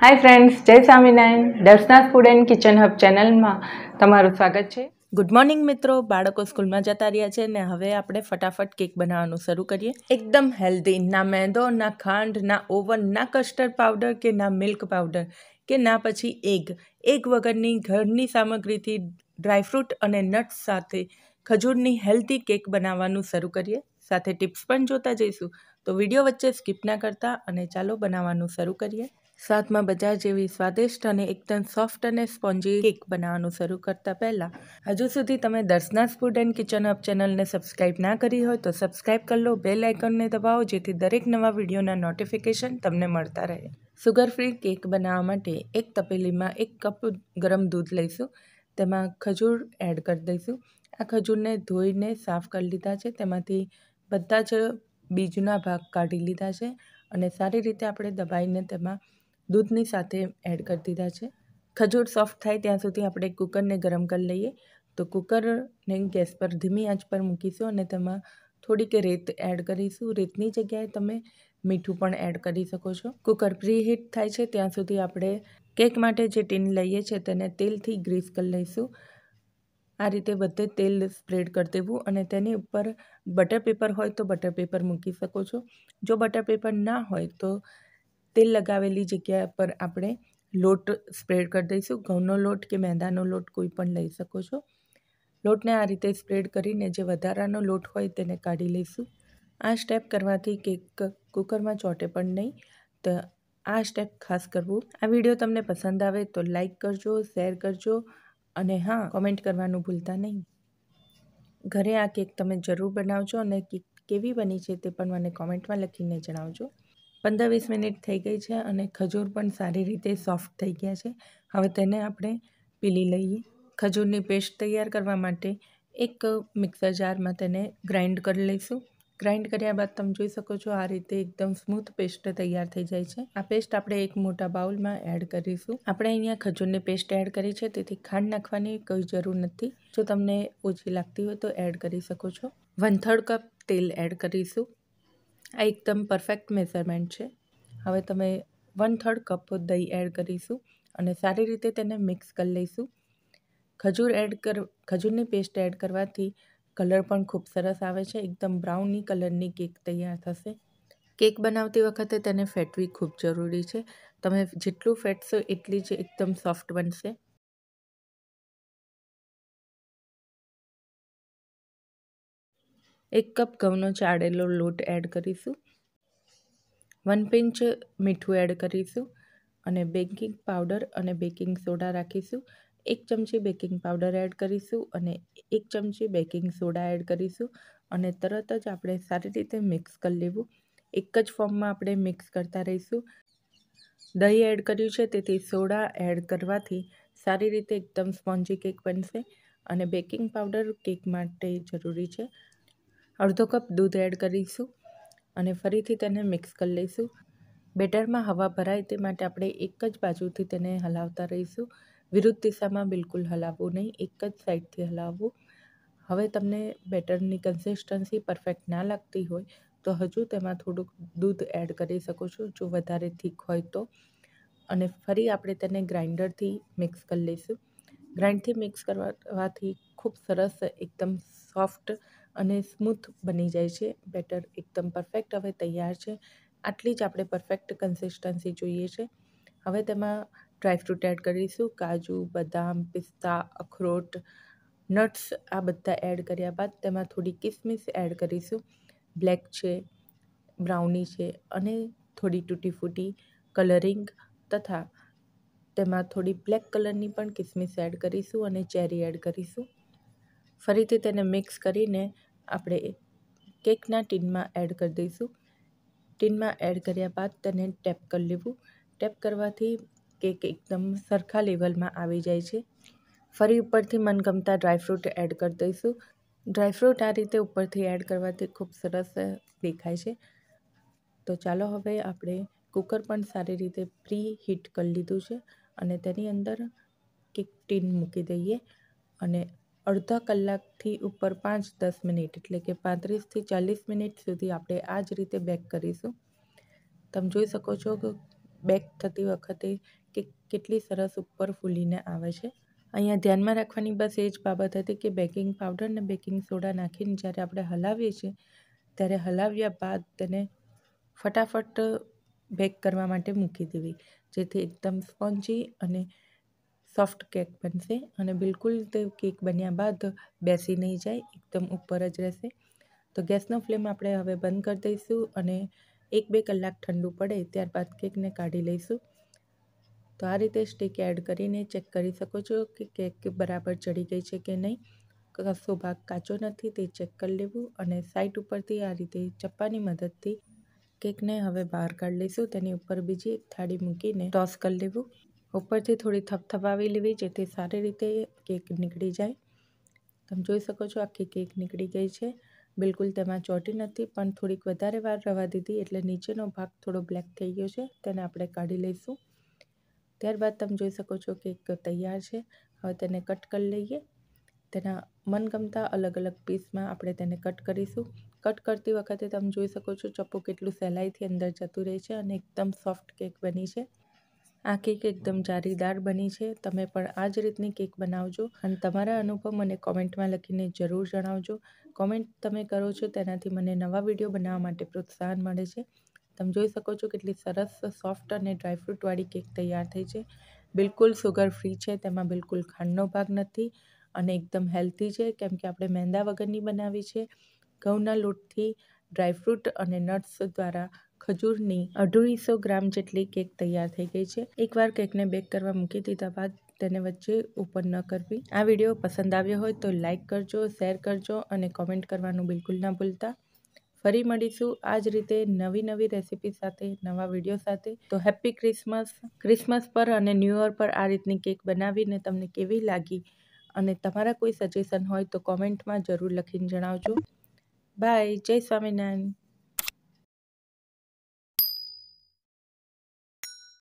હાય friends જય Swaminarayan Darshana food and kitchen hub ચેનલમાં તમારું સ્વાગત છે ગુડ મોર્નિંગ મિત્રો બાળકો સ્કૂલમાં જતા રહ્યા છે ને હવે આપણે ફટાફટ કેક બનાવવાનું શરૂ કરીએ એકદમ હેલ્ધી ના મેંદો ના ખાંડ ના ઓવન ના કસ્ટર્ડ પાવડર કે ના મિલ્ક પાવડર કે ના પછી એગ એગ વગરની ઘરની સામગ્રીથી ડ્રાયફ્રૂટ અને નટ્સ સાથે ખજૂરની હેલ્ધી કેક બનાવવાનું શરૂ કરીએ સાથે ટિપ્સ પણ જોતા જઈશું તો વિડીયો વચ્ચે સ્કીપ ના કરતા અને ચાલો બનાવવાનું શરૂ કરીએ સાથમાં બજાર જેવી સ્વાદિષ્ટ અને એકદમ સોફ્ટ અને સ્પોન્જી કેક બનાવવાનું શરૂ કરતા પહેલાં હજુ સુધી તમે Darshana food and kitchen hub ચેનલને સબસ્ક્રાઇબ ના કરી હોય તો સબસ્ક્રાઇબ કરી લો બેલ આઇકનને દબાવો જેથી દરેક નવા વિડીયોના નોટિફિકેશન તમને મળતા રહે સુગર ફ્રી કેક બનાવવા માટે એક તપેલીમાં એક કપ ગરમ દૂધ લઈશું તેમાં ખજૂર એડ કરી દઈશું આ ખજૂરને ધોઈને સાફ કરી લીધા છે તેમાંથી બધા જ બીજના ભાગ કાઢી લીધા છે અને સારી રીતે આપણે દબાઈને તેમાં દૂધની સાથે એડ કરી દીધા છે ખજૂર સોફ્ટ થાય ત્યાં સુધી આપણે કુકરને ગરમ કરી લઈએ તો કુકરને ગેસ પર ધીમી આંચ પર મૂકીશું અને તેમાં થોડીક રેત એડ કરીશું રેતની જગ્યાએ તમે મીઠું પણ એડ કરી શકો છો કુકર પ્રીહીટ થાય છે ત્યાં સુધી આપણે કેક માટે જે ટીન લઈએ છીએ તેને તેલથી ગ્રીસ કરી લઈશું આ રીતે બધે તેલ સ્પ્રેડ કરી દેવું અને તેની ઉપર બટર પેપર હોય તો બટર પેપર મૂકી શકો છો જો બટર પેપર ના હોય તો તેલ લગાવેલી જગ્યા પર આપણે લોટ સ્પ્રેડ કરી દઈશું ઘઉંનો લોટ કે મેંદાનો લોટ કોઈ પણ લઈ શકો છો લોટને આ રીતે સ્પ્રેડ કરીને જે વધારાનો લોટ હોય તેને કાઢી લઈશું આ સ્ટેપ કરવાથી કેક કુકરમાં ચોટે પણ નહીં તો આ સ્ટેપ ખાસ કરવું આ વિડીયો તમને પસંદ આવે તો લાઇક કરજો શેર કરજો અને હા કોમેન્ટ કરવાનું ભૂલતા નહીં ઘરે આ કેક તમે જરૂર બનાવજો અને કેક કેવી બની છે તે પણ મને કોમેન્ટમાં લખીને જણાવજો પંદર વીસ મિનિટ થઈ ગઈ છે અને ખજૂર પણ સારી રીતે સોફ્ટ થઈ ગયા છે હવે તેને આપણે પીલી લઈએ ખજૂરની પેસ્ટ તૈયાર કરવા માટે એક મિક્સર જારમાં તેને ગ્રાઇન્ડ કરી લઈશું ગ્રાઇન્ડ કર્યા બાદ તમે જોઈ શકો છો આ રીતે એકદમ સ્મૂથ પેસ્ટ તૈયાર થઈ જાય છે આ પેસ્ટ આપણે એક મોટા બાઉલમાં એડ કરીશું આપણે અહીંયા ખજૂરની પેસ્ટ એડ કરી છે તેથી ખાંડ નાખવાની કોઈ જરૂર નથી જો તમને ઓછી લાગતી હોય તો એડ કરી શકો છો વન થર્ડ કપ તેલ એડ કરીશું આ એકદમ પરફેક્ટ મેઝરમેન્ટ છે હવે તમે વન થર્ડ કપ દહીં એડ કરીશું અને સારી રીતે તેને મિક્સ કરી લઈશું ખજૂર એડ કર ખજૂરની પેસ્ટ એડ કરવાથી કલર પણ ખૂબ સરસ આવે છે એકદમ બ્રાઉની કલરની કેક તૈયાર થશે કેક બનાવતી વખતે તેને ફેટવી ખૂબ જરૂરી છે તમે જેટલું ફેટશો એટલી જ એકદમ સોફ્ટ બનશે એક કપ ઘઉંનો ચાળેલો લોટ એડ કરીશું વન પિંચ મીઠું એડ કરીશું અને બેકિંગ પાવડર અને બેકિંગ સોડા રાખીશું એક ચમચી બેકિંગ પાવડર એડ કરીશું અને એક ચમચી બેકિંગ સોડા એડ કરીશું અને તરત જ આપણે સારી રીતે મિક્સ કરી લેવું એક જ ફોર્મમાં આપણે મિક્સ કરતા રહીશું દહીં એડ કર્યું છે તેથી સોડા એડ કરવાથી સારી રીતે એકદમ સ્પોન્જી કેક બનશે અને બેકિંગ પાવડર કેક માટે જરૂરી છે અડધો કપ દૂધ એડ કરીશું અને ફરીથી તેને મિક્સ કરી લઈશું બેટરમાં હવા ભરાય તે માટે આપણે એક જ બાજુથી તેને હલાવતા રહીશું વિરુદ્ધ દિશામાં બિલકુલ હલાવવું નહીં એક જ સાઈડથી હલાવવું હવે તમને બેટરની કન્સિસ્ટન્સી પરફેક્ટ ના લાગતી હોય તો હજુ તેમાં થોડુંક દૂધ એડ કરી શકો છો જો વધારે થીક હોય તો અને ફરી આપણે તેને ગ્રાઇન્ડરથી મિક્સ કરી લઈશું ગ્રાઇન્ડથી મિક્સ કરવાથી ખૂબ સરસ એકદમ સોફ્ટ અને સ્મૂથ બની જાય છે બેટર એકદમ પરફેક્ટ હવે તૈયાર છે આટલી જ આપણે પરફેક્ટ કન્સિસ્ટન્સી જોઈએ છે હવે તેમાં ડ્રાયફ્રૂટ એડ કરીશું કાજુ બદામ પિસ્તા અખરોટ નટ્સ આ બધા એડ કર્યા બાદ તેમાં થોડી કિસમિસ એડ કરીશું બ્લેક છે બ્રાઉની છે અને થોડી તૂટી ફૂટી કલરિંગ તથા તેમાં થોડી બ્લેક કલરની પણ કિસમિસ એડ કરીશું અને ચેરી એડ કરીશું ફરીથી તેને મિક્સ કરીને આપણે કેકના ટીનમાં એડ કરી દઈશું ટીનમાં એડ કર્યા બાદ તેને ટેપ કરી લેવું ટેપ કરવાથી કેક એકદમ સરખા લેવલમાં આવી જાય છે ફરી ઉપરથી મનગમતા ડ્રાયફ્રૂટ એડ કરી દઈશું ડ્રાયફ્રૂટ આ રીતે ઉપરથી એડ કરવાથી ખૂબ સરસ દેખાય છે તો ચાલો હવે આપણે કુકર પણ સારી રીતે પ્રી હીટ કરી લીધું છે અને તેની અંદર કેક ટીન મૂકી દઈએ અને અડધા કલાકથી ઉપર પાંચ દસ મિનિટ એટલે કે પાંત્રીસથી ચાલીસ મિનિટ સુધી આપણે આ જ રીતે બેક કરીશું તમે જોઈ શકો છો કે બેક થતી વખતે કે કેટલી સરસ ઉપર ફૂલીને આવે છે અહીંયા ધ્યાનમાં રાખવાની બસ એ જ બાબત હતી કે બેકિંગ પાવડર અને બેકિંગ સોડા નાખીને જ્યારે આપણે હલાવીએ છીએ ત્યારે હલાવ્યા બાદ તેને ફટાફટ બેક કરવા માટે મૂકી દેવી જેથી એકદમ સ્પોન્જી અને સોફ્ટ કેક બનશે અને બિલકુલ તે કેક બન્યા બાદ બેસી નહીં જાય એકદમ ઉપર જ રહેશે તો ગેસનો ફ્લેમ આપણે હવે બંધ કરી દઈશું અને એક બે કલાક ઠંડુ પડે ત્યારબાદ કેકને કાઢી લઈશું તો આ રીતે સ્ટીક એડ કરીને ચેક કરી શકો છો કે કેક બરાબર ચડી ગઈ છે કે નહીં કશો ભાગ કાચો નથી તે ચેક કરી લેવું અને સાઈડ ઉપરથી આ રીતે ચપ્પાની મદદથી કેકને હવે બહાર કાઢી લઈશું તેની ઉપર બીજી એક થાળી મૂકીને ટોસ કરી લેવું ઉપરથી થોડી થપથપાવી લેવી જેથી સારી રીતે કેક નીકળી જાય તમે જોઈ શકો છો આખી કેક નીકળી ગઈ છે બિલકુલ તેમાં ચોટી નથી પણ થોડીક વધારે વાર રવા દીધી એટલે નીચેનો ભાગ થોડો બ્લેક થઈ ગયો છે તેને આપણે કાઢી લઈશું ત્યારબાદ તમે જોઈ શકો છો કેક તૈયાર છે હવે તેને કટ કરી લઈએ તેના મનગમતા અલગ અલગ પીસમાં આપણે તેને કટ કરીશું કટ કરતી વખતે તમે જોઈ શકો છો ચપ્પુ કેટલું સહેલાઈથી અંદર જતું રહે છે અને એકદમ સોફ્ટ કેક બની છે આ કેક એકદમ જારીદાર બની છે તમે પણ આ જ રીતની કેક બનાવજો અને તમારા અનુભવ મને કોમેન્ટમાં લખીને જરૂર જણાવજો કોમેન્ટ તમે કરો છો તેનાથી મને નવા વિડીયો બનાવવા માટે પ્રોત્સાહન મળે છે તમે જોઈ શકો છો કેટલી સરસ સોફ્ટ અને ડ્રાયફ્રૂટવાળી કેક તૈયાર થઈ છે બિલકુલ સુગર ફ્રી છે તેમાં બિલકુલ ખાંડનો ભાગ નથી અને એકદમ હેલ્ધી છે કેમ કે આપણે મેંદા વગરની બનાવી છે ઘઉંના લોટથી ડ્રાયફ્રૂટ અને નટ્સ દ્વારા ખજૂરની અઢળીસો ગ્રામ જેટલી કેક તૈયાર થઈ ગઈ છે એકવાર કેકને બેક કરવા મૂકી દીધા બાદ તેને વચ્ચે ઓપન ન કરવી આ વિડીયો પસંદ આવ્યો હોય તો લાઇક કરજો શેર કરજો અને કોમેન્ટ કરવાનું બિલકુલ ના ભૂલતા ફરી મળીશું આ જ રીતે નવી નવી રેસીપી સાથે નવા વિડીયો સાથે તો હેપી ક્રિસમસ ક્રિસમસ પર અને ન્યૂ યર પર આ રીતની કેક બનાવીને તમને કેવી લાગી અને તમારા કોઈ સજેશન હોય તો કોમેન્ટમાં જરૂર લખીને જણાવજો બાય જય સ્વામિનારાયણ